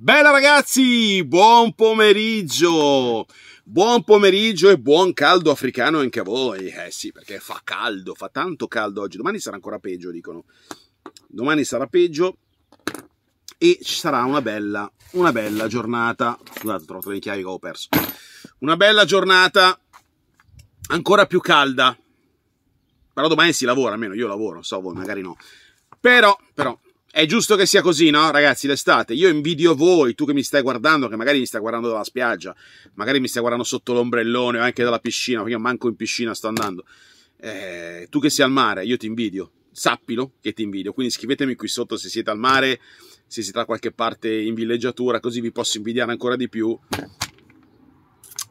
Bella ragazzi, buon pomeriggio! Buon pomeriggio e buon caldo africano anche a voi. Eh sì, perché fa caldo, fa tanto caldo oggi. Domani sarà ancora peggio, dicono. Domani sarà peggio e ci sarà una bella, una bella giornata. Scusate, ho trovato le chiavi che ho perso. Una bella giornata ancora più calda. Però domani si lavora, almeno io lavoro, so voi, magari no. Però, però, è giusto che sia così, no? Ragazzi, l'estate. Io invidio voi, tu che mi stai guardando, che magari mi stai guardando dalla spiaggia, magari mi stai guardando sotto l'ombrellone o anche dalla piscina, perché io manco in piscina sto andando. Eh, tu che sei al mare, io ti invidio. Sappilo che ti invidio. Quindi scrivetemi qui sotto se siete al mare, se siete da qualche parte in villeggiatura, così vi posso invidiare ancora di più.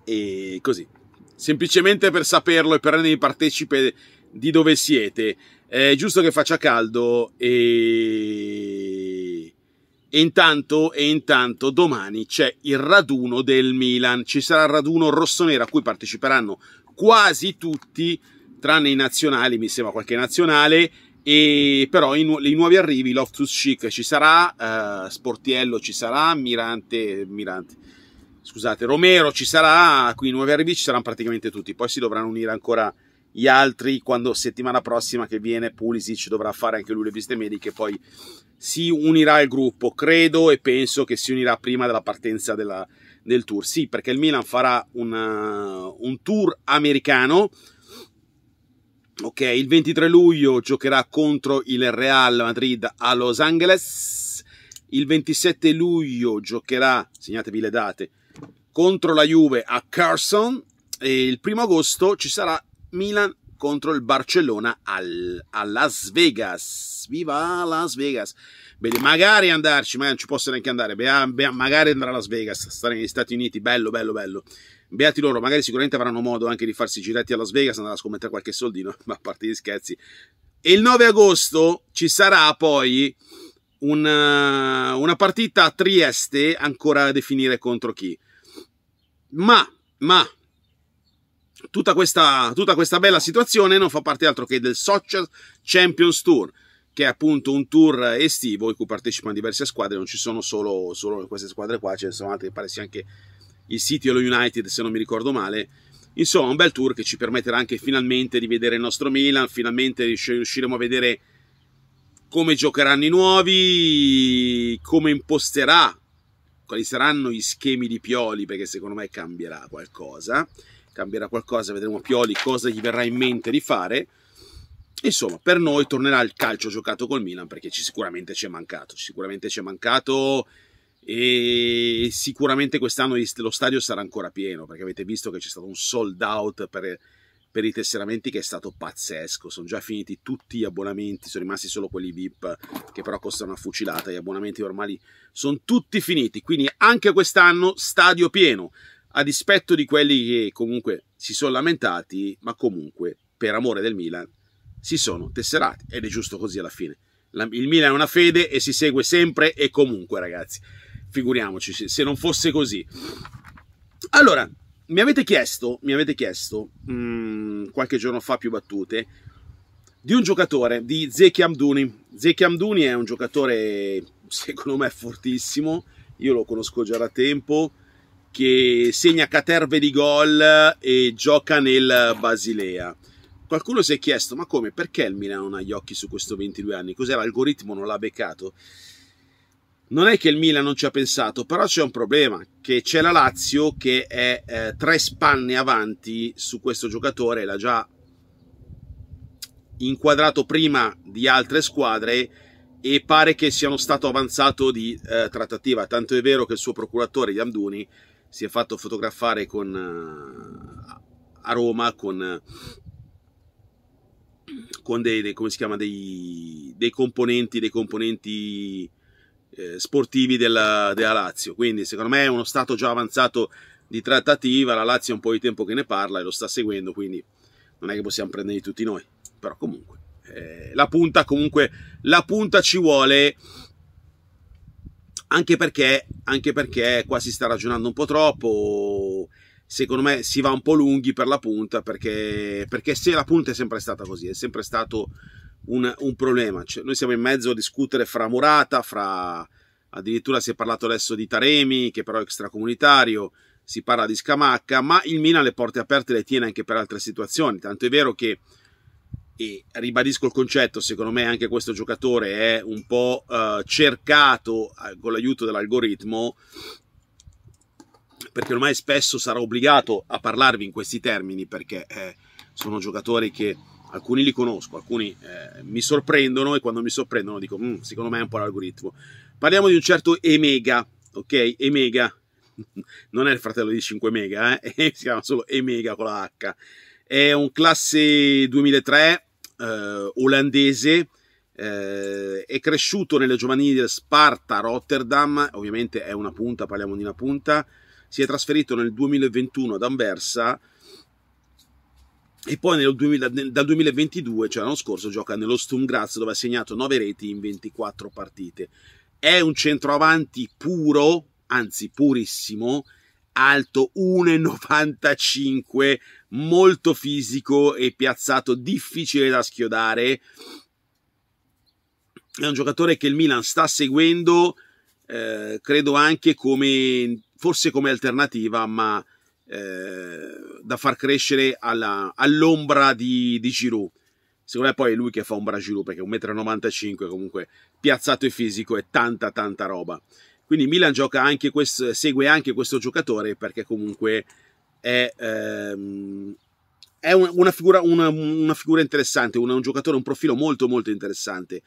E così. Semplicemente per saperlo e per rendermi partecipe di dove siete. È giusto che faccia caldo e... e intanto, e intanto domani c'è il raduno del Milan. Ci sarà il raduno rossonero a cui parteciperanno quasi tutti, tranne i nazionali, mi sembra qualche nazionale, e però i, nu- i nuovi arrivi, Loftus Chic ci sarà, uh, Sportiello ci sarà, Mirante, Mirante, scusate, Romero ci sarà, qui i nuovi arrivi ci saranno praticamente tutti, poi si dovranno unire ancora gli altri quando settimana prossima che viene Pulisic dovrà fare anche lui le visite mediche, poi si unirà al gruppo, credo e penso che si unirà prima della partenza della, del tour. Sì, perché il Milan farà una, uh, un tour americano. Ok, il 23 luglio giocherà contro il Real Madrid a Los Angeles. Il 27 luglio giocherà, segnatevi le date, contro la Juve a Carson. E il primo agosto ci sarà Milan contro il Barcellona al, a Las Vegas. Viva Las Vegas! Bene, magari andarci, magari non ci possono neanche andare. Beh, ah, beh, magari andrà a Las Vegas, stare negli Stati Uniti, bello, bello, bello. Beati loro, magari sicuramente avranno modo anche di farsi giretti a Las Vegas, andare a scommettere qualche soldino, ma a parte gli scherzi. E il 9 agosto ci sarà poi una, eh, una partita a Trieste, ancora a definire contro chi. Ma, ma, Tutta questa, tutta questa bella situazione non fa parte altro che del Social Champions Tour, che è appunto un tour estivo in cui partecipano diverse squadre, non ci sono solo, solo queste squadre qua, ce ne sono altre, che pare sia anche il City o lo United se non mi ricordo male. Insomma, un bel tour che ci permetterà anche finalmente di vedere il nostro Milan, finalmente riusciremo a vedere come giocheranno i nuovi, come imposterà, quali saranno gli schemi di Pioli, perché secondo me cambierà qualcosa cambierà qualcosa, vedremo Pioli cosa gli verrà in mente di fare. Insomma, per noi tornerà il calcio giocato col Milan perché ci, sicuramente ci è mancato, sicuramente ci è mancato e sicuramente quest'anno lo stadio sarà ancora pieno perché avete visto che c'è stato un sold out per, per i tesseramenti che è stato pazzesco, sono già finiti tutti gli abbonamenti, sono rimasti solo quelli VIP che però costano una fucilata, gli abbonamenti normali sono tutti finiti, quindi anche quest'anno stadio pieno a dispetto di quelli che comunque si sono lamentati, ma comunque per amore del Milan si sono tesserati ed è giusto così alla fine. La, il Milan è una fede e si segue sempre e comunque, ragazzi. Figuriamoci se non fosse così. Allora, mi avete chiesto, mi avete chiesto mh, mm, qualche giorno fa più battute di un giocatore di Zeki Amduni. Zeki Amduni è un giocatore secondo me fortissimo. Io lo conosco già da tempo che segna caterve di gol eh, e gioca nel Basilea. Qualcuno si è chiesto, ma come, perché il Milan non ha gli occhi su questo 22 anni? Cos'è, l'algoritmo non l'ha beccato? Non è che il Milan non ci ha pensato, però c'è un problema, che c'è la Lazio che è eh, tre spanne avanti su questo giocatore, l'ha già inquadrato prima di altre squadre e pare che siano stato avanzato di eh, trattativa, tanto è vero che il suo procuratore Yamduni si è fatto fotografare con, eh, a Roma con, con dei, dei, chiama, dei, dei, componenti, dei componenti eh, sportivi della, della Lazio. Quindi secondo me è uno stato già avanzato di trattativa, la Lazio è un po' di tempo che ne parla e lo sta seguendo, quindi non è che possiamo prenderli tutti noi, però comunque. Eh, la punta comunque la punta ci vuole anche perché, anche perché qua si sta ragionando un po' troppo secondo me si va un po' lunghi per la punta perché, perché se la punta è sempre stata così, è sempre stato un, un problema. Cioè, noi siamo in mezzo a discutere fra Murata, fra addirittura si è parlato adesso di Taremi, che però è extracomunitario, si parla di Scamacca, ma il Milan le porte aperte le tiene anche per altre situazioni. Tanto è vero che e ribadisco il concetto, secondo me anche questo giocatore è un po' eh, cercato eh, con l'aiuto dell'algoritmo perché ormai spesso sarò obbligato a parlarvi in questi termini perché eh, sono giocatori che alcuni li conosco, alcuni eh, mi sorprendono e quando mi sorprendono dico mm, secondo me è un po' l'algoritmo. Parliamo di un certo Emega, ok? Emega, non è il fratello di 5 Mega, eh? si chiama solo Emega con la H è un classe 2003 eh, olandese, eh, è cresciuto nelle giovanili del Sparta Rotterdam, ovviamente è una punta, parliamo di una punta, si è trasferito nel 2021 ad Anversa e poi nel 2000, nel, dal 2022, cioè l'anno scorso, gioca nello Sturm Graz dove ha segnato 9 reti in 24 partite. È un centroavanti puro, anzi purissimo, alto 1,95 molto fisico e piazzato, difficile da schiodare. È un giocatore che il Milan sta seguendo, eh, credo anche come, forse come alternativa, ma eh, da far crescere alla, all'ombra di, di Giroud. Secondo me poi è lui che fa ombra a Giroud perché 1,95 m comunque piazzato e fisico è tanta tanta roba. Quindi Milan gioca anche questo, segue anche questo giocatore perché comunque è, ehm, è una, figura, una, una figura interessante, un, un giocatore, un profilo molto molto interessante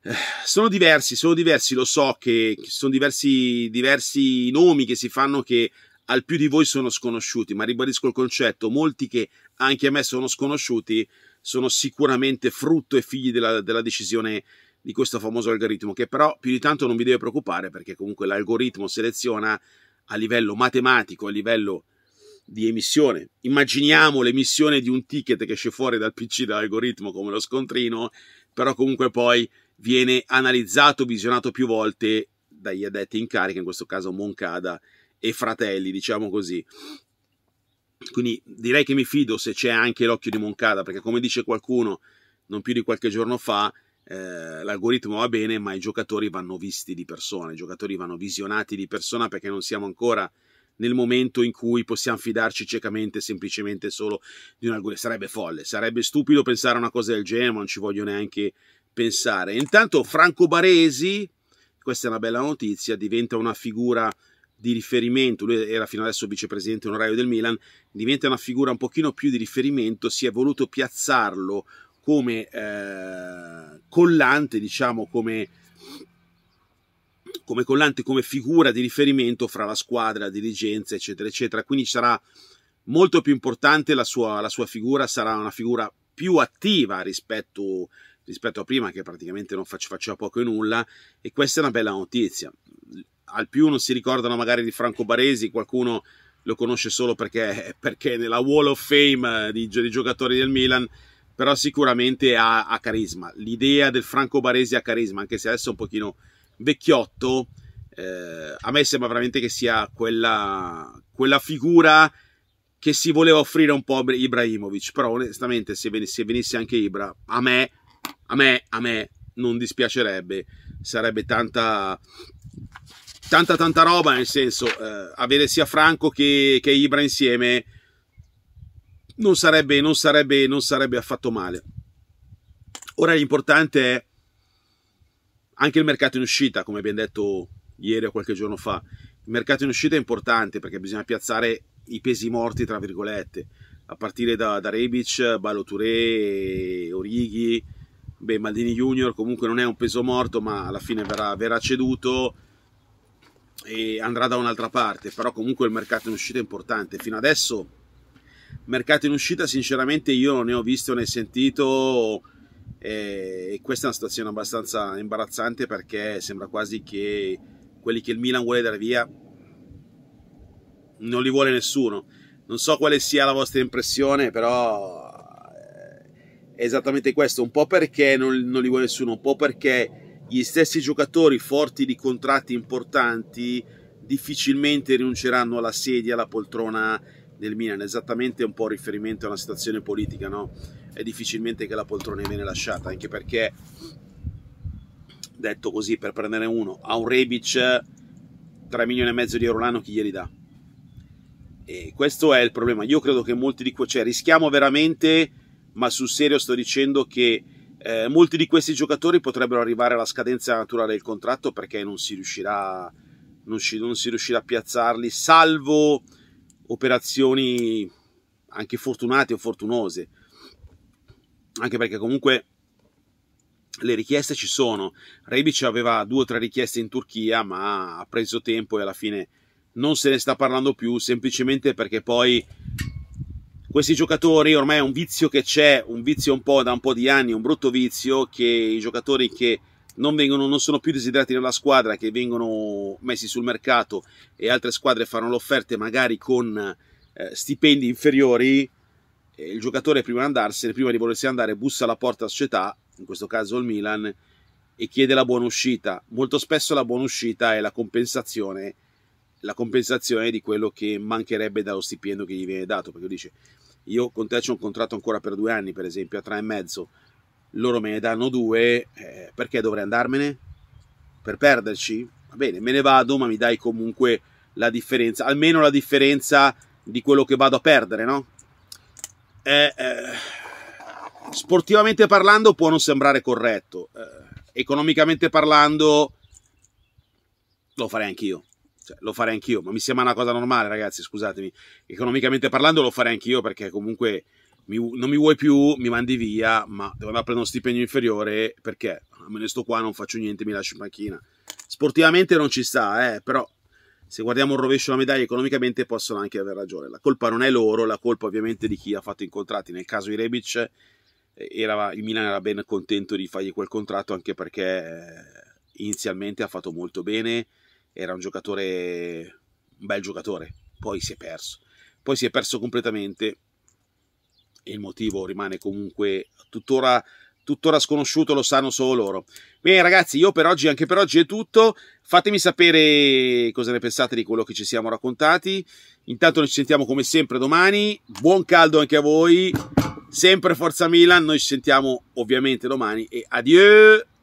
eh, sono diversi, sono diversi, lo so che sono diversi, diversi, nomi che si fanno che al più di voi sono sconosciuti, ma ribadisco il concetto, molti che anche a me sono sconosciuti sono sicuramente frutto e figli della, della decisione di questo famoso algoritmo, che però più di tanto non vi deve preoccupare perché comunque l'algoritmo seleziona a livello matematico, a livello di emissione. Immaginiamo l'emissione di un ticket che esce fuori dal PC dall'algoritmo come lo scontrino, però comunque poi viene analizzato, visionato più volte dagli addetti in carica, in questo caso Moncada e Fratelli, diciamo così. Quindi direi che mi fido se c'è anche l'occhio di Moncada, perché come dice qualcuno non più di qualche giorno fa, eh, l'algoritmo va bene, ma i giocatori vanno visti di persona, i giocatori vanno visionati di persona perché non siamo ancora nel momento in cui possiamo fidarci ciecamente semplicemente solo di un algoritmo. Sarebbe folle, sarebbe stupido pensare a una cosa del genere, ma non ci voglio neanche pensare. Intanto Franco Baresi, questa è una bella notizia, diventa una figura di riferimento, lui era fino adesso vicepresidente onorario del Milan, diventa una figura un pochino più di riferimento, si è voluto piazzarlo come eh, collante, diciamo come come collante, come figura di riferimento fra la squadra, la dirigenza, eccetera, eccetera. Quindi sarà molto più importante la sua, la sua figura, sarà una figura più attiva rispetto, rispetto a prima, che praticamente non faceva poco e nulla, e questa è una bella notizia. Al più non si ricordano magari di Franco Baresi, qualcuno lo conosce solo perché, perché nella Wall of Fame eh, di, di giocatori del Milan però sicuramente ha, ha carisma. L'idea del Franco Baresi ha carisma, anche se adesso è un pochino vecchiotto, eh, a me sembra veramente che sia quella, quella, figura che si voleva offrire un po' a Ibrahimovic, però onestamente se venisse, se venisse anche Ibra, a me, a me, a me non dispiacerebbe, sarebbe tanta tanta tanta roba nel senso eh, avere sia Franco che, che Ibra insieme non sarebbe, non, sarebbe, non sarebbe affatto male ora l'importante è anche il mercato in uscita, come abbiamo detto ieri o qualche giorno fa, il mercato in uscita è importante perché bisogna piazzare i pesi morti, tra virgolette, a partire da, da Rebic, Baloturé, Orighi, beh, Maldini Junior comunque non è un peso morto, ma alla fine verrà, verrà ceduto e andrà da un'altra parte, però comunque il mercato in uscita è importante. Fino adesso mercato in uscita sinceramente io non ne ho visto né sentito e questa è una situazione abbastanza imbarazzante perché sembra quasi che quelli che il Milan vuole dare via non li vuole nessuno. Non so quale sia la vostra impressione, però eh, è esattamente questo, un po' perché non, non li vuole nessuno, un po' perché gli stessi giocatori forti di contratti importanti difficilmente rinunceranno alla sedia, alla poltrona del Milan, esattamente un po' riferimento a una situazione politica, no? è difficilmente che la poltrona viene lasciata, anche perché, detto così, per prendere uno, a un Rebic 3 milioni e mezzo di euro l'anno chi glieli dà? E questo è il problema. Io credo che molti di questi, cioè rischiamo veramente, ma sul serio sto dicendo che eh, molti di questi giocatori potrebbero arrivare alla scadenza naturale del contratto perché non si riuscirà, non si, non si riuscirà a piazzarli, salvo operazioni anche fortunate o fortunose anche perché comunque le richieste ci sono. Rebic aveva due o tre richieste in Turchia, ma ha preso tempo e alla fine non se ne sta parlando più, semplicemente perché poi questi giocatori ormai è un vizio che c'è, un vizio un po' da un po' di anni, un brutto vizio che i giocatori che non, vengono, non sono più desiderati nella squadra, che vengono messi sul mercato e altre squadre fanno l'offerta magari con eh, stipendi inferiori, eh, il giocatore prima di andarsene, prima di volersi andare, bussa alla porta a società, in questo caso il Milan, e chiede la buona uscita. Molto spesso la buona uscita è la compensazione, la compensazione di quello che mancherebbe dallo stipendio che gli viene dato, perché dice io con te c'è un contratto ancora per due anni, per esempio, a tre e mezzo, loro me ne danno due, eh, perché dovrei andarmene? Per perderci? Va bene, me ne vado, ma mi dai comunque la differenza, almeno la differenza di quello che vado a perdere, no? eh, eh, sportivamente parlando può non sembrare corretto, eh, economicamente parlando lo farei anch'io. Cioè, lo farei anch'io, ma mi sembra una cosa normale, ragazzi, scusatemi. Economicamente parlando lo farei anch'io perché comunque mi, non mi vuoi più, mi mandi via, ma devo andare a prendere uno stipendio inferiore perché ah, me ne sto qua, non faccio niente, mi lascio in panchina. Sportivamente non ci sta, eh, però se guardiamo il rovescio della medaglia economicamente possono anche aver ragione. La colpa non è loro, la colpa ovviamente di chi ha fatto i contratti. Nel caso di Rebic eh, era, il Milan era ben contento di fargli quel contratto anche perché eh, inizialmente ha fatto molto bene, era un giocatore, un bel giocatore, poi si è perso. Poi si è perso completamente e il motivo rimane comunque tuttora tuttora sconosciuto, lo sanno solo loro. Bene ragazzi, io per oggi, anche per oggi è tutto, fatemi sapere cosa ne pensate di quello che ci siamo raccontati, intanto noi ci sentiamo come sempre domani, buon caldo anche a voi, sempre Forza Milan, noi ci sentiamo ovviamente domani e adieu!